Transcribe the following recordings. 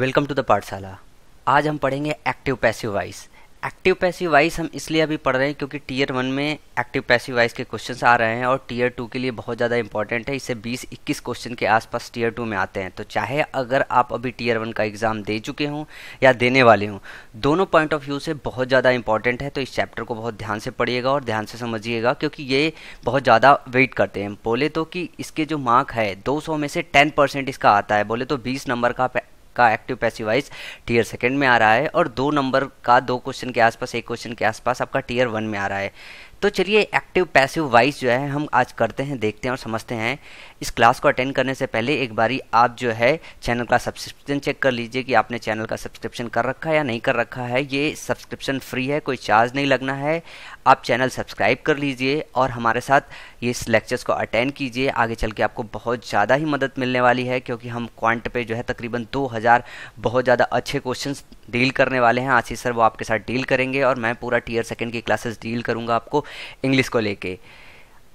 welcome to the पाठशाला आज हम पढ़ेंगे active passive voice active passive voice हम इसलिए अभी पढ़ रहे हैं क्योंकि टीयर वन में एक्टिव पैसिव वाइस के क्वेश्चन आ रहे हैं और टीयर टू के लिए बहुत ज़्यादा इंपॉर्टेंट है इससे 20-21 क्वेश्चन के आसपास टीयर टू में आते हैं तो चाहे अगर आप अभी टीयर वन का एग्ज़ाम दे चुके हों या देने वाले हों दोनों पॉइंट ऑफ व्यू से बहुत ज़्यादा इंपॉर्टेंट है तो इस चैप्टर को बहुत ध्यान से पढ़िएगा और ध्यान से समझिएगा क्योंकि ये बहुत ज़्यादा वेट करते हैं बोले तो कि इसके जो मार्क है दो में से टेन परसेंट इसका आता है बोले तो बीस नंबर का का active passive voice tier second में आ रहा है और दो नंबर का दो क्वेश्चन के आसपास एक क्वेश्चन के आसपास आपका टीयर वन में आ रहा है तो चलिए एक्टिव पैसिव वाइज जो है हम आज करते हैं देखते हैं और समझते हैं इस क्लास को अटेंड करने से पहले एक बारी आप जो है चैनल का सब्सक्रिप्शन चेक कर लीजिए कि आपने चैनल का सब्सक्रिप्शन कर रखा है या नहीं कर रखा है ये सब्सक्रिप्शन फ्री है कोई चार्ज नहीं लगना है आप चैनल सब्सक्राइब कर लीजिए और हमारे साथ ये लेक्चर्स को अटेंड कीजिए आगे चल के आपको बहुत ज़्यादा ही मदद मिलने वाली है क्योंकि हम क्वांट पे जो है तकरीबन दो बहुत ज़्यादा अच्छे क्वेश्चन डील करने वाले हैं आशीष सर वो आपके साथ डील करेंगे और मैं पूरा टीयर सेकेंड की क्लासेस डील करूँगा आपको इंग्लिश को लेके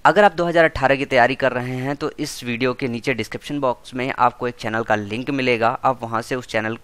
अगर आप 2018 की तैयारी कर रहे हैं तो इस वीडियो के नीचे डिस्क्रिप्शन बॉक्स में आपको एक चैनल का लिंक मिलेगा आप वहाँ से उस चैनल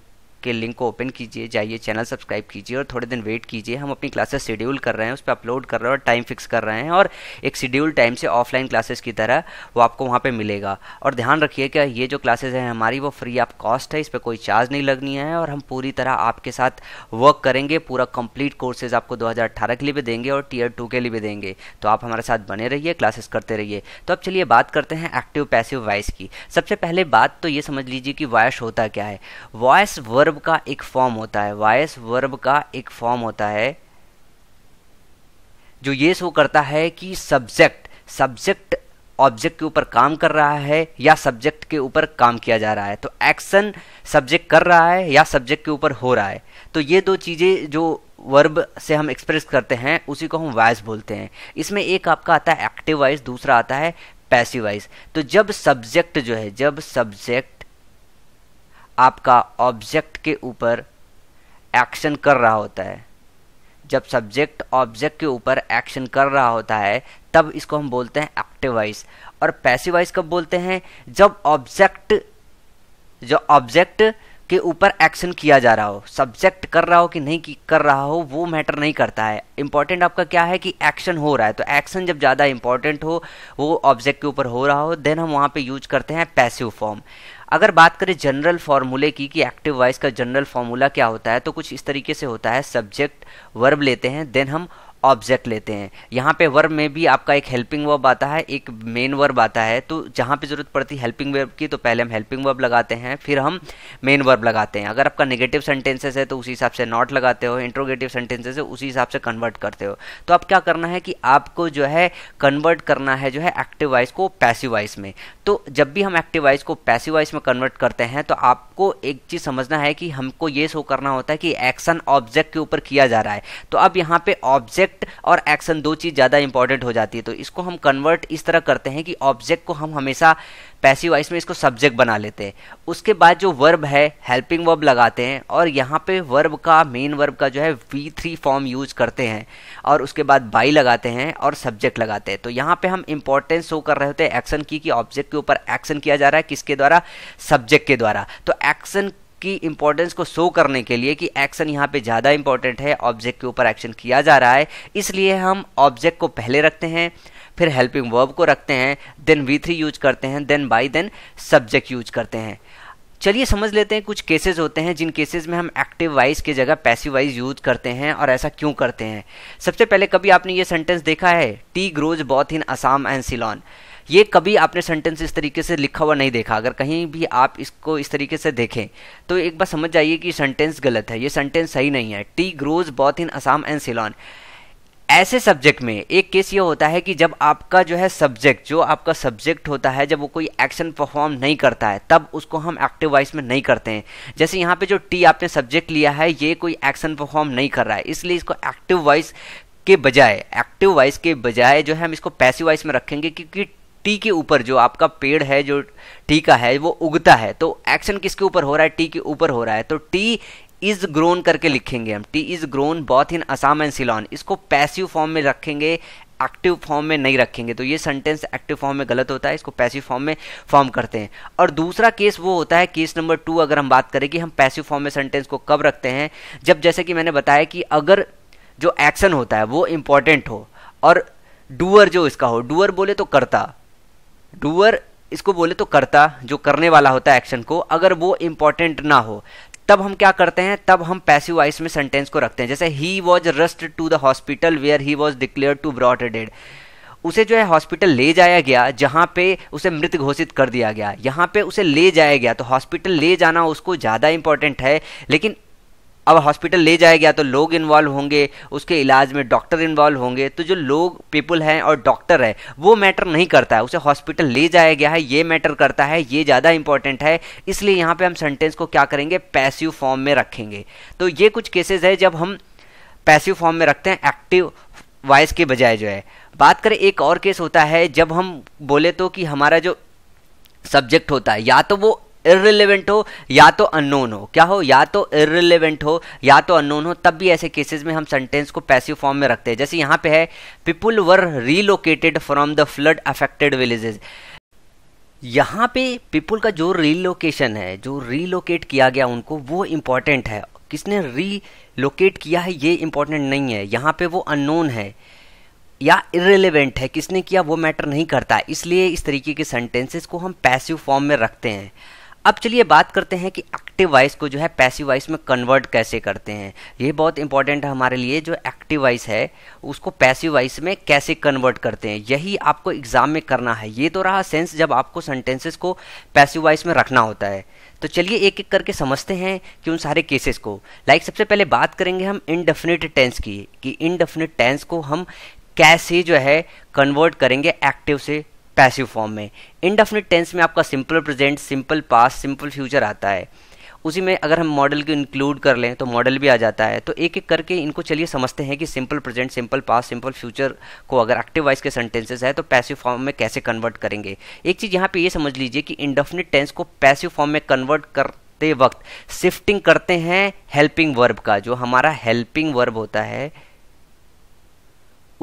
के लिंक को ओपन कीजिए जाइए चैनल सब्सक्राइब कीजिए और थोड़े दिन वेट कीजिए हम अपनी क्लासेस शेड्यूल कर रहे हैं उस पर अपलोड कर रहे हैं और टाइम फिक्स कर रहे हैं और एक शेड्यूल टाइम से ऑफलाइन क्लासेस की तरह वो आपको वहाँ पर मिलेगा और ध्यान रखिए कि ये जो क्लासेज हैं हमारी वो फ्री ऑफ कॉस्ट है इस पर कोई चार्ज नहीं लगनी है और हम पूरी तरह आपके साथ वर्क करेंगे पूरा कंप्लीट कोर्सेज आपको दो के लिए भी देंगे और टीयर टू के लिए भी देंगे तो आप हमारे साथ बने रहिए क्लासेस करते रहिए तो अब चलिए बात करते हैं एक्टिव पैसिव वॉइस की सबसे पहले बात तो ये समझ लीजिए कि वॉयस होता क्या है वॉयस वर्ब वर्ब का एक फॉर्म होता है वायस वर्ब का एक फॉर्म होता है जो ये शो करता है कि सब्जेक्ट सब्जेक्ट ऑब्जेक्ट के ऊपर काम कर रहा है या सब्जेक्ट के ऊपर काम किया जा रहा है तो एक्शन सब्जेक्ट कर रहा है या सब्जेक्ट के ऊपर हो रहा है तो ये दो चीज़ें जो वर्ब से हम एक्सप्रेस करते हैं उसी को हम वॉयस बोलते हैं इसमें एक आपका आता है एक्टिव वाइस दूसरा आता है पैसिव वॉइस तो जब सब्जेक्ट जो है जब सब्जेक्ट आपका ऑब्जेक्ट के ऊपर एक्शन कर रहा होता है जब सब्जेक्ट ऑब्जेक्ट के ऊपर एक्शन कर रहा होता है तब इसको हम बोलते हैं एक्टिव और पैसिव कब बोलते हैं जब ऑब्जेक्ट जो ऑब्जेक्ट के ऊपर एक्शन किया जा रहा हो सब्जेक्ट कर रहा हो कि नहीं कि कर रहा हो वो मैटर नहीं करता है इंपॉर्टेंट आपका क्या है कि एक्शन हो रहा है तो एक्शन जब ज़्यादा इंपॉर्टेंट हो वो ऑब्जेक्ट के ऊपर हो रहा हो देन हम वहाँ पे यूज करते हैं पैसिव फॉर्म अगर बात करें जनरल फार्मूले की कि एक्टिव वॉइस का जनरल फार्मूला क्या होता है तो कुछ इस तरीके से होता है सब्जेक्ट वर्ब लेते हैं देन हम ऑब्जेक्ट लेते हैं यहाँ पे वर्ब में भी आपका एक हेल्पिंग वर्ब आता है एक मेन वर्ब आता है तो जहाँ पे ज़रूरत पड़ती है हेल्पिंग वर्ब की तो पहले हम हेल्पिंग वर्ब लगाते हैं फिर हम मेन वर्ब लगाते हैं अगर आपका नेगेटिव सेंटेंसेस है तो उसी हिसाब से नॉट लगाते हो इंट्रोगेटिव सेंटेंसेस है उसी हिसाब से कन्वर्ट करते हो तो अब क्या करना है कि आपको जो है कन्वर्ट करना है जो है एक्टिव वॉइस को पैसिव वॉइस में तो जब भी हम एक्टिव वॉइस को पैसिव वॉइस में कन्वर्ट करते हैं तो आपको एक चीज़ समझना है कि हमको ये शो करना होता है कि एक्शन ऑब्जेक्ट के ऊपर किया जा रहा है तो अब यहाँ पे ऑब्जेक्ट ऑब्जेक्ट और एक्शन दो चीज़ ज़्यादा इंपॉर्टेंट हो जाती है तो इसको हम कन्वर्ट इस तरह करते हैं कि ऑब्जेक्ट को हम हमेशा पैसिव वाइस में इसको सब्जेक्ट बना लेते हैं उसके बाद जो वर्ब है हेल्पिंग वर्ब लगाते हैं और यहाँ पे वर्ब का मेन वर्ब का जो है वी थ्री फॉर्म यूज करते हैं और उसके बाद बाई लगाते हैं और सब्जेक्ट लगाते हैं तो यहाँ पे हम इंपॉर्टेंस शो कर रहे होते हैं एक्शन की कि ऑब्जेक्ट के ऊपर एक्शन किया जा रहा है किसके द्वारा सब्जेक्ट के द्वारा तो एक्शन उसकी इंपॉर्टेंस को शो करने के लिए कि एक्शन यहाँ पे ज़्यादा इंपॉर्टेंट है ऑब्जेक्ट के ऊपर एक्शन किया जा रहा है इसलिए हम ऑब्जेक्ट को पहले रखते हैं फिर हेल्पिंग वर्ब को रखते हैं देन वी थ्री यूज करते हैं then by then subject use करते हैं चलिए समझ लेते हैं कुछ केसेस होते हैं जिन केसेस में हम एक्टिव वाइज की जगह पैसिव वाइज यूज करते हैं और ऐसा क्यों करते हैं सबसे पहले कभी आपने ये सेंटेंस देखा है tea grows both in Assam and Ceylon ये कभी आपने सेंटेंस इस तरीके से लिखा हुआ नहीं देखा अगर कहीं भी आप इसको इस तरीके से देखें तो एक बार समझ जाइए कि सेंटेंस गलत है ये सेंटेंस सही नहीं है tea grows both in Assam and Ceylon ऐसे सब्जेक्ट में एक केस ये होता है कि जब आपका जो है सब्जेक्ट जो आपका सब्जेक्ट होता है जब वो कोई एक्शन परफॉर्म नहीं करता है तब उसको हम एक्टिव वॉइस में नहीं करते हैं जैसे यहाँ पे जो टी आपने सब्जेक्ट लिया है ये कोई एक्शन परफॉर्म नहीं कर रहा है इसलिए इसको एक्टिव वॉइस के बजाय एक्टिव वॉइस के बजाय जो है हम इसको पैसिव वॉइस में रखेंगे क्योंकि टी के ऊपर जो आपका पेड़ है जो टी का है वो उगता है तो एक्शन किसके ऊपर हो रहा है टी के ऊपर हो रहा है तो टी इज ग्रोन करके लिखेंगे हम tea is grown both in Assam and Ceylon इसको पैसिव फॉर्म में रखेंगे एक्टिव फॉर्म में नहीं रखेंगे तो ये सेंटेंस एक्टिव फॉर्म में गलत होता है इसको पैसिव फॉर्म में फॉर्म करते हैं और दूसरा केस वो होता है केस नंबर टू अगर हम बात करें कि हम पैसिव फॉर्म में सेंटेंस को कब रखते हैं जब जैसे कि मैंने बताया कि अगर जो एक्शन होता है वो इंपॉर्टेंट हो और डूअर जो इसका हो डूअर बोले तो करता डूअर इसको बोले तो करता जो करने वाला होता है एक्शन को अगर वो इंपॉर्टेंट ना हो तब हम क्या करते हैं तब हम पैसिव वाइस में सेंटेंस को रखते हैं जैसे he was rushed to the hospital where he was declared to brought dead उसे जो है हॉस्पिटल ले जाया गया जहाँ पे उसे मृत घोषित कर दिया गया यहाँ पे उसे ले जाया गया तो हॉस्पिटल ले जाना उसको ज़्यादा इंपॉर्टेंट है लेकिन अब हॉस्पिटल ले जाया गया तो लोग इन्वॉल्व होंगे उसके इलाज में डॉक्टर इन्वॉल्व होंगे तो जो लोग पीपल हैं और डॉक्टर है वो मैटर नहीं करता है उसे हॉस्पिटल ले जाया गया है ये मैटर करता है ये ज़्यादा इंपॉर्टेंट है इसलिए यहाँ पे हम सेंटेंस को क्या करेंगे पैसिव फॉर्म में रखेंगे तो ये कुछ केसेज है जब हम पैसिव फॉर्म में रखते हैं एक्टिव वॉइस के बजाय जो है बात करें एक और केस होता है जब हम बोले तो कि हमारा जो सब्जेक्ट होता है या तो वो इरेलीवेंट हो या तो अननोन हो क्या हो या तो इरेलीवेंट हो या तो अननोन हो तब भी ऐसे केसेस में हम सेंटेंस को पैसिव फॉर्म में रखते हैं जैसे यहाँ पे है people were relocated from the flood affected villages यहाँ पे पीपुल का जो रीलोकेशन है जो रीलोकेट किया गया उनको वो इम्पॉर्टेंट है किसने रीलोकेट किया है ये इम्पॉर्टेंट नहीं है यहाँ पे वो अननोन है या इरेलीवेंट है किसने किया वो मैटर नहीं करता इसलिए इस तरीके के सेंटेंसेस को हम पैसिव फॉर्म में रखते हैं अब चलिए बात करते हैं कि एक्टिव वॉइस को जो है पैसिव वॉइस में कन्वर्ट कैसे करते हैं ये बहुत इंपॉर्टेंट है हमारे लिए जो एक्टिव वॉइस है उसको पैसिव वॉइस में कैसे कन्वर्ट करते हैं यही आपको एग्ज़ाम में करना है ये तो रहा सेंस जब आपको सेंटेंसेस को पैसिव वॉइस में रखना होता है तो चलिए एक एक करके समझते हैं कि उन सारे केसेस को लाइक like सबसे पहले बात करेंगे हम इनडेफिनिट टेंस की कि इनडेफिनिट टेंस को हम कैसे जो है कन्वर्ट करेंगे एक्टिव से पैसिव फॉर्म में इनडेफिनिट टेंस में आपका simple present simple past simple future आता है उसी में अगर हम मॉडल को इंक्लूड कर लें तो मॉडल भी आ जाता है तो एक एक करके इनको चलिए समझते हैं कि simple present simple past simple future को अगर एक्टिव वाइज के सेंटेंसेस है तो पैसिव फॉर्म में कैसे कन्वर्ट करेंगे एक चीज़ यहाँ पे ये समझ लीजिए कि इंडेफिनिट टेंस को पैसिव फॉर्म में कन्वर्ट करते वक्त शिफ्टिंग करते हैं हेल्पिंग वर्ब का जो हमारा हेल्पिंग वर्ब होता है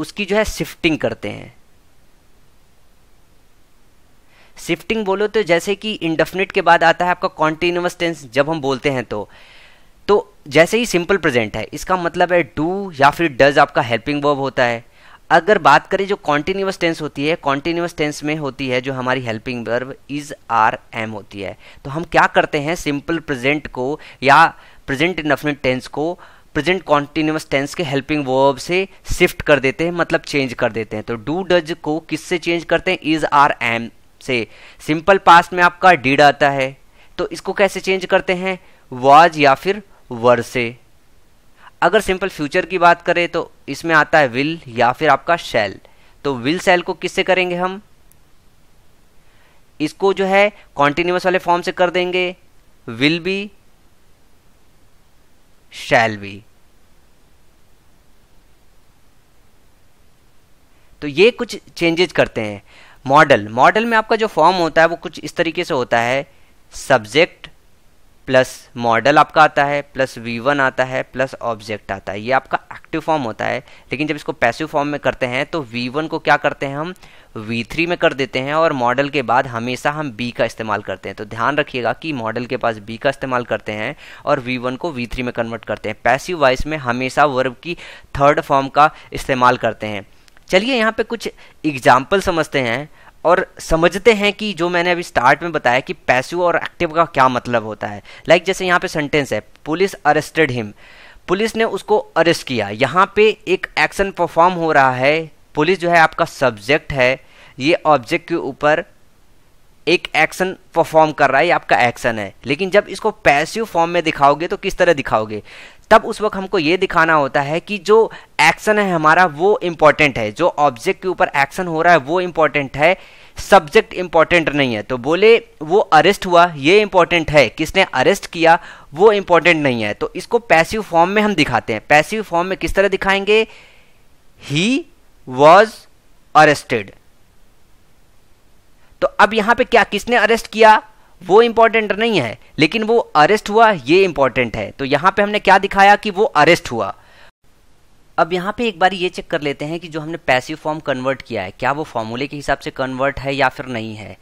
उसकी जो है शिफ्टिंग करते हैं शिफ्टिंग बोलो तो जैसे कि इंडेफिनिट के बाद आता है आपका कॉन्टिन्यूस टेंस जब हम बोलते हैं तो तो जैसे ही सिंपल प्रेजेंट है इसका मतलब है डू या फिर डज आपका हेल्पिंग वर्ब होता है अगर बात करें जो कॉन्टिन्यूस टेंस होती है कॉन्टिन्यूस टेंस में होती है जो हमारी helping verb is are am होती है तो हम क्या करते हैं सिंपल प्रेजेंट को या प्रेजेंट इंडेफिनिट टेंस को प्रेजेंट कॉन्टिन्यूस टेंस के हेल्पिंग वर्ब से शिफ्ट कर देते हैं मतलब चेंज कर देते हैं तो डू डज को किससे चेंज करते हैं इज आर एम से सिंपल पास्ट में आपका डीड आता है तो इसको कैसे चेंज करते हैं वाज या फिर वर से अगर सिंपल फ्यूचर की बात करें तो इसमें आता है विल या फिर आपका शैल तो विल सेल को किससे करेंगे हम इसको जो है कॉन्टिन्यूस वाले फॉर्म से कर देंगे विल बी शैल बी तो ये कुछ चेंजेज करते हैं मॉडल मॉडल में आपका जो फॉर्म होता है वो कुछ इस तरीके से होता है सब्जेक्ट प्लस मॉडल आपका आता है प्लस वी वन आता है प्लस ऑब्जेक्ट आता है ये आपका एक्टिव फॉर्म होता है लेकिन जब इसको पैसिव फॉर्म में करते हैं तो वी वन को क्या करते हैं हम वी थ्री में कर देते हैं और मॉडल के बाद हमेशा हम बी का इस्तेमाल करते हैं तो ध्यान रखिएगा कि मॉडल के पास बी का इस्तेमाल करते हैं और वी वन को वी थ्री में कन्वर्ट करते हैं पैसिव वाइस में हमेशा वर्ब की थर्ड फॉर्म का इस्तेमाल करते हैं चलिए यहाँ पे कुछ एग्जाम्पल समझते हैं और समझते हैं कि जो मैंने अभी स्टार्ट में बताया कि पैसिव और एक्टिव का क्या मतलब होता है लाइक जैसे यहाँ पे सेंटेंस है पुलिस अरेस्टेड हिम पुलिस ने उसको अरेस्ट किया यहाँ पे एक एक्शन परफॉर्म हो रहा है पुलिस जो है आपका सब्जेक्ट है ये ऑब्जेक्ट के ऊपर एक एक्शन परफॉर्म कर रहा है ये आपका एक्शन है लेकिन जब इसको पैसिव फॉर्म में दिखाओगे तो किस तरह दिखाओगे तब उस वक्त हमको ये दिखाना होता है कि जो एक्शन है हमारा वो इम्पॉर्टेंट है जो ऑब्जेक्ट के ऊपर एक्शन हो रहा है वो इम्पॉर्टेंट है सब्जेक्ट इम्पॉर्टेंट नहीं है तो बोले वो अरेस्ट हुआ ये इम्पॉर्टेंट है किसने अरेस्ट किया वो इम्पॉर्टेंट नहीं है तो इसको पैसिव फॉर्म में हम दिखाते हैं पैसिव फॉर्म में किस तरह दिखाएंगे ही वॉज अरेस्टेड तो अब यहां पे क्या किसने अरेस्ट किया वो इंपॉर्टेंट नहीं है लेकिन वो अरेस्ट हुआ ये इंपॉर्टेंट है तो यहाँ पे हमने क्या दिखाया कि वो अरेस्ट हुआ अब यहाँ पे एक बार ये चेक कर लेते हैं कि जो हमने पैसिव फॉर्म कन्वर्ट किया है क्या वो फॉर्मूले के हिसाब से कन्वर्ट है या फिर नहीं है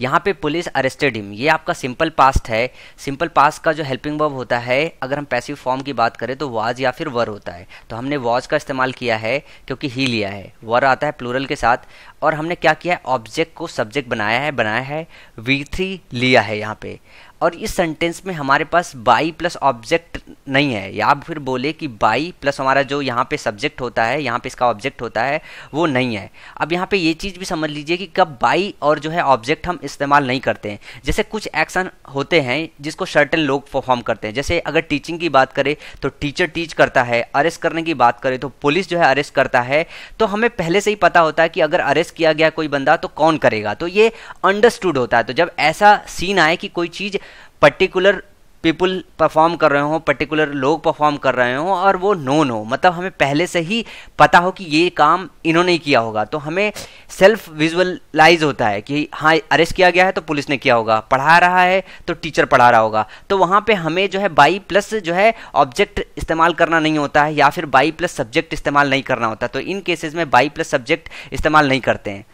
यहाँ पे पुलिस अरेस्टेड हिम ये आपका सिंपल पास्ट है सिंपल पास्ट का जो हेल्पिंग वर्ब होता है अगर हम पैसिव फॉर्म की बात करें तो वाज या फिर वर होता है तो हमने वाज का इस्तेमाल किया है क्योंकि ही लिया है वर आता है प्लूरल के साथ और हमने क्या किया है ऑब्जेक्ट को सब्जेक्ट बनाया है बनाया है वी थ्री लिया है यहाँ पे और इस सेंटेंस में हमारे पास बाई प्लस ऑब्जेक्ट नहीं है या फिर बोले कि बाई प्लस हमारा जो यहाँ पे सब्जेक्ट होता है यहाँ पे इसका ऑब्जेक्ट होता है वो नहीं है अब यहाँ पे ये चीज़ भी समझ लीजिए कि कब बाई और जो है ऑब्जेक्ट हम इस्तेमाल नहीं करते हैं जैसे कुछ एक्शन होते हैं जिसको सर्टन लोग परफॉर्म करते हैं जैसे अगर टीचिंग की बात करें तो टीचर टीच करता है अरेस्ट करने की बात करें तो पुलिस जो है अरेस्ट करता है तो हमें पहले से ही पता होता है कि अगर अरेस्ट किया गया कोई बंदा तो कौन करेगा तो ये अंडरस्टूड होता है तो जब ऐसा सीन आए कि कोई चीज़ पर्टिकुलर पीपल परफॉर्म कर रहे हों पर्टिकुलर लोग परफॉर्म कर रहे हों और वो नोन हो मतलब हमें पहले से ही पता हो कि ये काम इन्होंने किया होगा तो हमें सेल्फ विजुअलाइज होता है कि हाँ अरेस्ट किया गया है तो पुलिस ने किया होगा पढ़ा रहा है तो टीचर पढ़ा रहा होगा तो वहाँ पे हमें जो है बाई प्लस जो है ऑब्जेक्ट इस्तेमाल करना नहीं होता है या फिर बाई प्लस सब्जेक्ट इस्तेमाल नहीं करना होता तो इन केसेज में बाई प्लस सब्जेक्ट इस्तेमाल नहीं करते हैं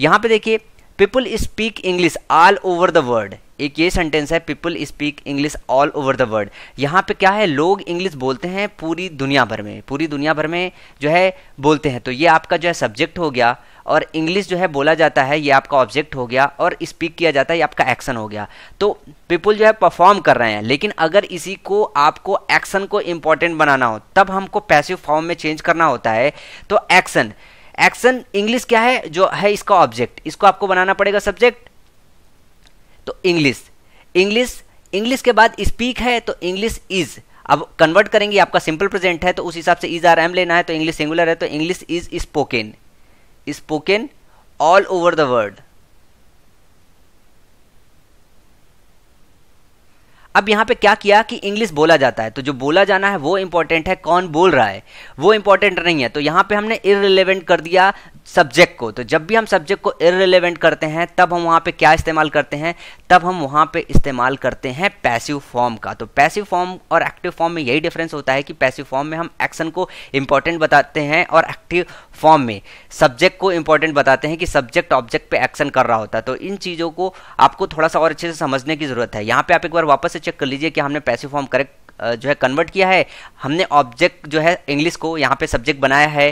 यहाँ पर देखिए people speak English all over the world एक ये सेंटेंस है people speak English all over the world यहाँ पे क्या है लोग इंग्लिश बोलते हैं पूरी दुनिया भर में पूरी दुनिया भर में जो है बोलते हैं तो ये आपका जो है सब्जेक्ट हो गया और इंग्लिश जो है बोला जाता है ये आपका ऑब्जेक्ट हो गया और स्पीक किया जाता है ये आपका एक्शन हो गया तो पीपल जो है परफॉर्म कर रहे हैं लेकिन अगर इसी को आपको एक्शन को इम्पॉर्टेंट बनाना हो तब हमको पैसिव फॉर्म में चेंज करना होता है तो एक्शन एक्शन इंग्लिश क्या है जो है इसका ऑब्जेक्ट इसको आपको बनाना पड़ेगा सब्जेक्ट तो इंग्लिश इंग्लिश इंग्लिश के बाद स्पीक है तो इंग्लिश इज अब कन्वर्ट करेंगे आपका सिंपल प्रेजेंट है तो उस हिसाब से इज आर एम लेना है तो इंग्लिश सिंगुलर है तो English is spoken spoken all over the world अब यहां पे क्या किया कि इंग्लिश बोला जाता है तो जो बोला जाना है वो इंपॉर्टेंट है कौन बोल रहा है वो इंपॉर्टेंट नहीं है तो यहां पे हमने इरेलीवेंट कर दिया सब्जेक्ट को तो जब भी हम सब्जेक्ट को इरेलीवेंट करते हैं तब हम वहां पे क्या इस्तेमाल करते हैं तब हम वहां पे इस्तेमाल करते हैं पैसिव फॉर्म का तो पैसिव फॉर्म और एक्टिव फॉर्म में यही डिफरेंस होता है कि पैसिव फॉर्म में हम एक्शन को इंपॉर्टेंट बताते हैं और एक्टिव फॉर्म में सब्जेक्ट को इंपॉर्टेंट बताते हैं कि सब्जेक्ट ऑब्जेक्ट पे एक्शन कर रहा होता है तो इन चीज़ों को आपको थोड़ा सा और अच्छे से समझने की ज़रूरत है यहां पर आप एक बार वापस से चेक कर लीजिए कि हमने पैसिव फॉर्म करेक्ट जो है कन्वर्ट किया है हमने ऑब्जेक्ट जो है इंग्लिश को यहाँ पे सब्जेक्ट बनाया है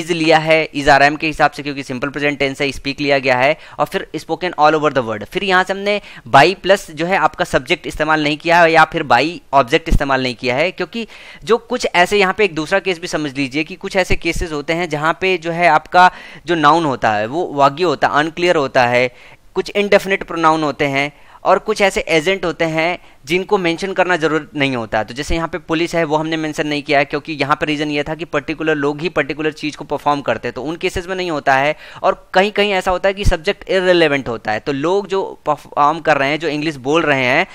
इज लिया है इज आर एम के हिसाब से क्योंकि सिंपल प्रेजेंट टेंस है स्पीक लिया गया है और फिर spoken all over the world फिर यहाँ से हमने बाई प्लस जो है आपका सब्जेक्ट इस्तेमाल नहीं किया है या फिर बाई ऑब्जेक्ट इस्तेमाल नहीं किया है क्योंकि जो कुछ ऐसे यहाँ पे एक दूसरा केस भी समझ लीजिए कि कुछ ऐसे केसेस होते हैं जहाँ पे जो है आपका जो नाउन होता है वो वाग्य होता है अनक्लियर होता है कुछ इनडेफिनेट प्रोनाउन होते हैं और कुछ ऐसे एजेंट होते हैं जिनको मेंशन करना जरूरत नहीं होता है तो जैसे यहाँ पे पुलिस है वो हमने मेंशन नहीं किया है क्योंकि यहाँ पर रीज़न ये था कि पर्टिकुलर लोग ही पर्टिकुलर चीज़ को परफॉर्म करते हैं तो उन केसेस में नहीं होता है और कहीं कहीं ऐसा होता है कि सब्जेक्ट इरेलीवेंट होता है तो लोग जो परफॉर्म कर रहे हैं जो इंग्लिश बोल रहे हैं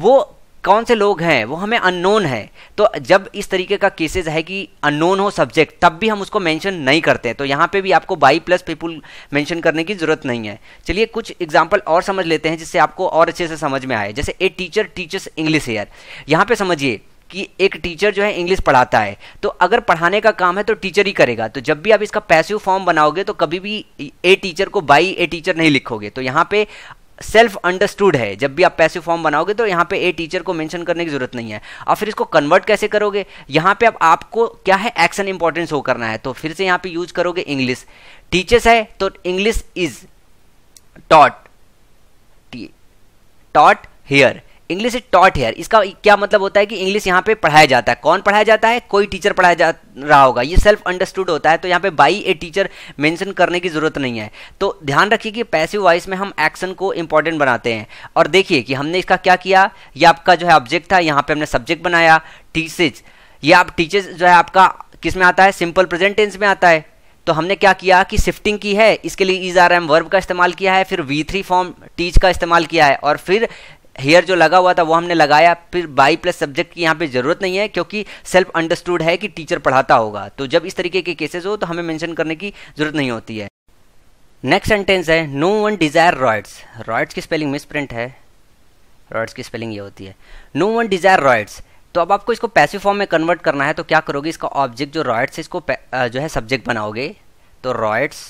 वो कौन से लोग हैं वो हमें अननोन है तो जब इस तरीके का केसेस है कि अननोन हो सब्जेक्ट तब भी हम उसको मेंशन नहीं करते हैं तो यहाँ पे भी आपको बाई प्लस पीपुल मेंशन करने की ज़रूरत नहीं है चलिए कुछ एग्जाम्पल और समझ लेते हैं जिससे आपको और अच्छे से समझ में आए जैसे a teacher teachers English here यहाँ पर समझिए कि एक टीचर जो है इंग्लिश पढ़ाता है तो अगर पढ़ाने का काम है तो टीचर ही करेगा तो जब भी आप इसका पैसिव फॉर्म बनाओगे तो कभी भी ए टीचर को बाई ए टीचर नहीं लिखोगे तो यहाँ पे सेल्फ अंडरस्टूड है जब भी आप पैसिव फॉर्म बनाओगे तो यहाँ पे ए टीचर को मेंशन करने की जरूरत नहीं है और फिर इसको कन्वर्ट कैसे करोगे यहाँ पे अब आप आपको क्या है एक्शन इंपॉर्टेंस हो करना है तो फिर से यहाँ पे यूज करोगे इंग्लिश टीचर्स है तो English is taught taught here English is taught here इसका क्या मतलब होता है कि इंग्लिश यहाँ पे पढ़ाया जाता है कौन पढ़ाया जाता है कोई टीचर पढ़ाया जा रहा होगा ये सेल्फ अंडरस्टूड होता है तो यहाँ पे बाई ए टीचर मेंशन करने की ज़रूरत नहीं है तो ध्यान रखिए कि पैसिव वॉइस में हम एक्शन को इंपॉर्टेंट बनाते हैं और देखिए कि हमने इसका क्या किया ये आपका जो है ऑब्जेक्ट था यहाँ पर हमने सब्जेक्ट बनाया टीचेज ये आप टीचेज जो है आपका किस में आता है सिंपल प्रेजेंट टेंस में आता है तो हमने क्या किया कि शिफ्टिंग की है इसके लिए इज आर एम वर्ब का इस्तेमाल किया है फिर वी थ्री फॉर्म टीच का इस्तेमाल किया है और फिर हेयर जो लगा हुआ था वो हमने लगाया फिर बाई प्लस सब्जेक्ट की यहाँ पे ज़रूरत नहीं है क्योंकि सेल्फ अंडरस्टूड है कि टीचर पढ़ाता होगा तो जब इस तरीके के केसेस हो तो हमें मेंशन करने की ज़रूरत नहीं होती है नेक्स्ट सेंटेंस है no one desire riots riots की स्पेलिंग मिसप्रिंट है रॉयड्स की स्पेलिंग ये होती है नो वन डिज़ायर रॉयड्स तो अब आपको इसको पैसिव फॉर्म में कन्वर्ट करना है तो क्या करोगे इसका ऑब्जेक्ट जो रॉयड्स है इसको जो है सब्जेक्ट बनाओगे तो रॉयड्स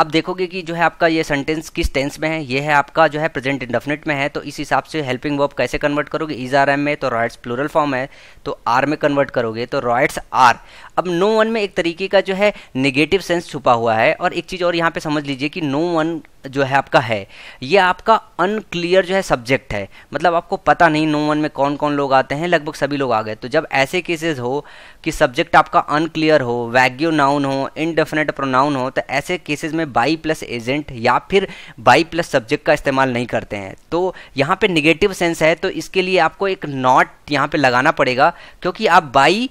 अब देखोगे कि जो है आपका ये सेंटेंस किस टेंस में है ये है आपका जो है प्रेजेंट इंडेफिनिट में है तो इस हिसाब से हेल्पिंग वर्ब कैसे कन्वर्ट करोगे इज आर एम में तो रॉयट्स प्लूरल फॉर्म है तो आर में कन्वर्ट करोगे तो रॉयट्स आर अब नो no वन में एक तरीके का जो है नेगेटिव सेंस छुपा हुआ है और एक चीज़ और यहाँ पे समझ लीजिए कि नो no वन जो है आपका है ये आपका अनक्लियर जो है सब्जेक्ट है मतलब आपको पता नहीं नो वन में कौन कौन लोग आते हैं लगभग सभी लोग आ गए तो जब ऐसे केसेस हो कि सब्जेक्ट आपका अनक्लियर हो वैग्यो नाउन हो इनडेफिनेट प्रोनाउन हो तो ऐसे केसेस में बाई प्लस एजेंट या फिर बाई प्लस सब्जेक्ट का इस्तेमाल नहीं करते हैं तो यहाँ पे निगेटिव सेंस है तो इसके लिए आपको एक नॉट यहाँ पे लगाना पड़ेगा क्योंकि आप बाई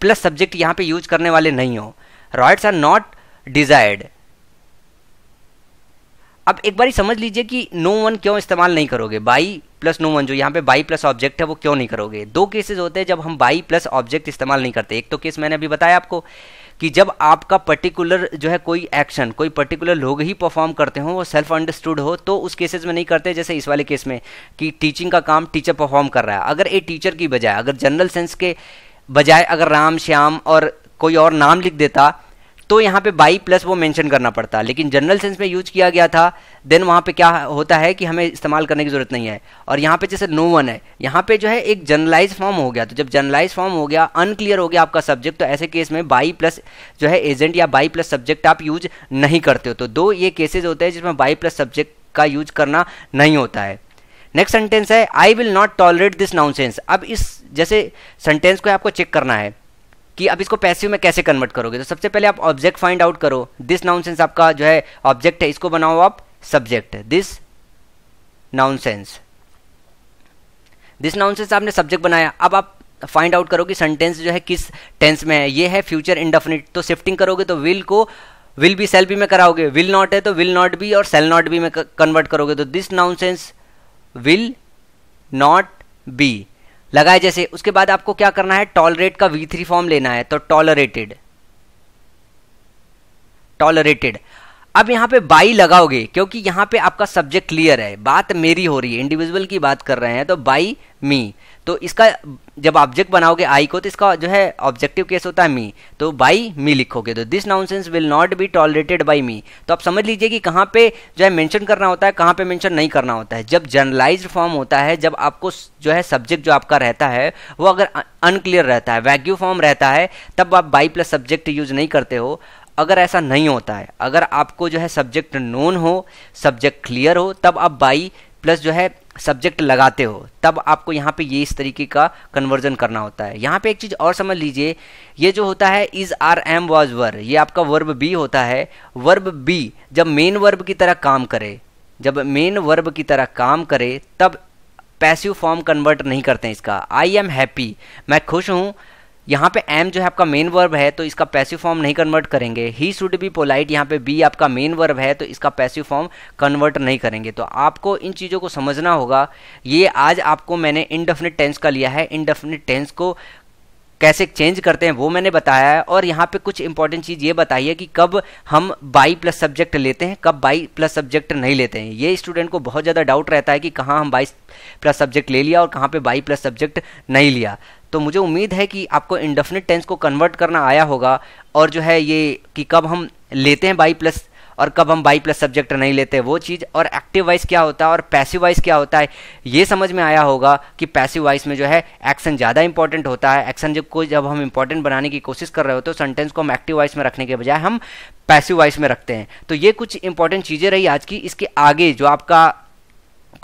प्लस सब्जेक्ट यहां पे यूज करने वाले नहीं हो रॉयट्स आर नॉट डिजायर्ड अब एक बार समझ लीजिए कि नो वन क्यों इस्तेमाल नहीं करोगे बाई प्लस नो वन जो यहां पे बाई प्लस ऑब्जेक्ट है वो क्यों नहीं करोगे दो केसेस होते हैं जब हम बाई प्लस ऑब्जेक्ट इस्तेमाल नहीं करते एक तो केस मैंने अभी बताया आपको कि जब आपका पर्टिकुलर जो है कोई एक्शन कोई पर्टिकुलर लोग ही परफॉर्म करते हो वो सेल्फ अंडरस्टूड हो तो उस केसेस में नहीं करते जैसे इस वाले केस में कि टीचिंग का काम टीचर परफॉर्म कर रहा है अगर ए टीचर की बजाय अगर जनरल सेंस के बजाय अगर राम श्याम और कोई और नाम लिख देता तो यहाँ पे बाई प्लस वो मेंशन करना पड़ता लेकिन जनरल सेंस में यूज किया गया था देन वहाँ पे क्या होता है कि हमें इस्तेमाल करने की ज़रूरत नहीं है और यहाँ पे जैसे नो वन है यहाँ पे जो है एक जनरलाइज फॉर्म हो गया तो जब जनरलाइज फॉर्म हो गया अनक्लियर हो गया आपका सब्जेक्ट तो ऐसे केस में बाई प्लस जो है एजेंट या बाई प्लस सब्जेक्ट आप यूज नहीं करते हो तो दो ये केसेज होते हैं जिसमें बाई प्लस सब्जेक्ट का यूज करना नहीं होता है नेक्स्ट सेंटेंस है I will not tolerate this nonsense अब इस जैसे सेंटेंस को आपको चेक करना है कि अब इसको पैसिव में कैसे कन्वर्ट करोगे तो सबसे पहले आप ऑब्जेक्ट फाइंड आउट करो दिस नाउनसेंस आपका जो है ऑब्जेक्ट है इसको बनाओ आप subject this nonsense this nonsense आपने सब्जेक्ट बनाया अब आप फाइंड आउट करो कि सेंटेंस जो है किस टेंस में है ये है फ्यूचर इंडेफिनिट तो शिफ्टिंग करोगे तो विल को विल बी सेल बी में कराओगे विल नॉट है तो विल नॉट बी और सेल नॉट बी में कन्वर्ट करोगे तो this nonsense will not be लगाए जैसे उसके बाद आपको क्या करना है टॉलरेट का वी थ्री फॉर्म लेना है तो टॉलरेटेड टॉलरेटेड अब यहां पे बाई लगाओगे क्योंकि यहां पे आपका सब्जेक्ट क्लियर है बात मेरी हो रही है इंडिविजुअल की बात कर रहे हैं तो बाई मी तो इसका जब ऑब्जेक्ट बनाओगे आई को तो इसका जो है ऑब्जेक्टिव केस होता है मी तो बाई मी लिखोगे तो this nonsense will not be tolerated by me तो आप समझ लीजिए कि कहाँ पे जो है मेंशन करना होता है कहाँ पे मेंशन नहीं करना होता है जब जर्नलाइज फॉर्म होता है जब आपको जो है सब्जेक्ट जो आपका रहता है वो अगर अनक्लियर रहता है वैग्यू फॉर्म रहता है तब आप बाई प्लस सब्जेक्ट यूज नहीं करते हो अगर ऐसा नहीं होता है अगर आपको जो है सब्जेक्ट नोन हो सब्जेक्ट क्लियर हो तब आप बाई प्लस जो है सब्जेक्ट लगाते हो तब आपको यहाँ पे ये इस तरीके का कन्वर्जन करना होता है यहाँ पे एक चीज़ और समझ लीजिए ये जो होता है is are am was verb ये आपका वर्ब बी होता है वर्ब बी जब मेन वर्ब की तरह काम करे जब मेन वर्ब की तरह काम करे तब पैसिव फॉर्म कन्वर्ट नहीं करते हैं इसका आई एम हैप्पी मैं खुश हूँ यहाँ पे एम जो है आपका मेन वर्ब है तो इसका पैसिव फॉर्म नहीं कन्वर्ट करेंगे ही शुड बी पोलाइट यहाँ पे बी आपका मेन वर्ब है तो इसका पैसिव फॉर्म कन्वर्ट नहीं करेंगे तो आपको इन चीज़ों को समझना होगा ये आज आपको मैंने इनडेफिनिट टेंस का लिया है इनडेफिनिट टेंस को कैसे चेंज करते हैं वो मैंने बताया है और यहाँ पे कुछ इंपॉर्टेंट चीज़ ये बताई है कि कब हम बाई प्लस सब्जेक्ट लेते हैं कब बाई प्लस सब्जेक्ट नहीं लेते हैं ये स्टूडेंट को बहुत ज़्यादा डाउट रहता है कि कहाँ हम बाई प्लस सब्जेक्ट ले लिया और कहाँ पे बाई प्लस सब्जेक्ट नहीं लिया तो मुझे उम्मीद है कि आपको इंडेफिनिट टेंस को कन्वर्ट करना आया होगा और जो है ये कि कब हम लेते हैं बाई प्लस और कब हम बाई प्लस सब्जेक्ट नहीं लेते वो चीज़ और एक्टिव वाइज क्या होता है और पैसिव वाइज क्या होता है ये समझ में आया होगा कि पैसिव वाइज में जो है एक्शन ज़्यादा इंपॉर्टेंट होता है एक्शन जब को जब हम इंपॉर्टेंट बनाने की कोशिश कर रहे हो तो सेंटेंस को हम एक्टिव वाइज में रखने के बजाय हम पैसिव वाइज में रखते हैं तो ये कुछ इंपॉर्टेंट चीज़ें रही आज की इसके आगे जो आपका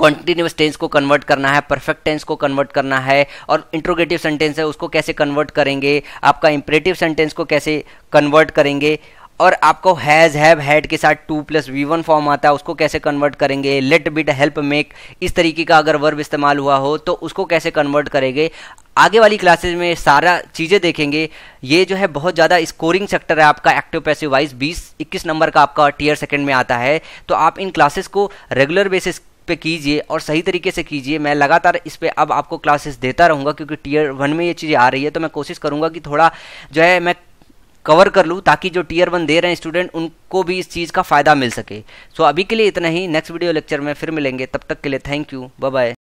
कॉन्टिन्यूस टेंस को कन्वर्ट करना है परफेक्ट टेंस को कन्वर्ट करना है और इंट्रोगेटिव सेंटेंस है उसको कैसे कन्वर्ट करेंगे आपका इंपरेटिव सेंटेंस को कैसे कन्वर्ट करेंगे और आपको हैज़ हैव हैड के साथ to plus V one form आता है उसको कैसे कन्वर्ट करेंगे लेट बिट हेल्प मेक इस तरीके का अगर वर्ब इस्तेमाल हुआ हो तो उसको कैसे कन्वर्ट करेंगे आगे वाली क्लासेज में सारा चीज़ें देखेंगे ये जो है बहुत ज़्यादा स्कोरिंग सेक्टर है आपका एक्टिव पैसिव वाइज 20 21 नंबर का आपका टीयर सेकंड में आता है तो आप इन क्लासेस को रेगुलर बेसिस पर कीजिए और सही तरीके से कीजिए मैं लगातार इस पर अब आपको क्लासेस देता रहूँगा क्योंकि टीयर वन में ये चीज़ें आ रही है तो मैं कोशिश करूँगा कि थोड़ा जो है मैं कवर कर लूँ ताकि जो टीयर वन दे रहे हैं स्टूडेंट उनको भी इस चीज़ का फ़ायदा मिल सके सो so, अभी के लिए इतना ही नेक्स्ट वीडियो लेक्चर में फिर मिलेंगे तब तक के लिए थैंक यू बाय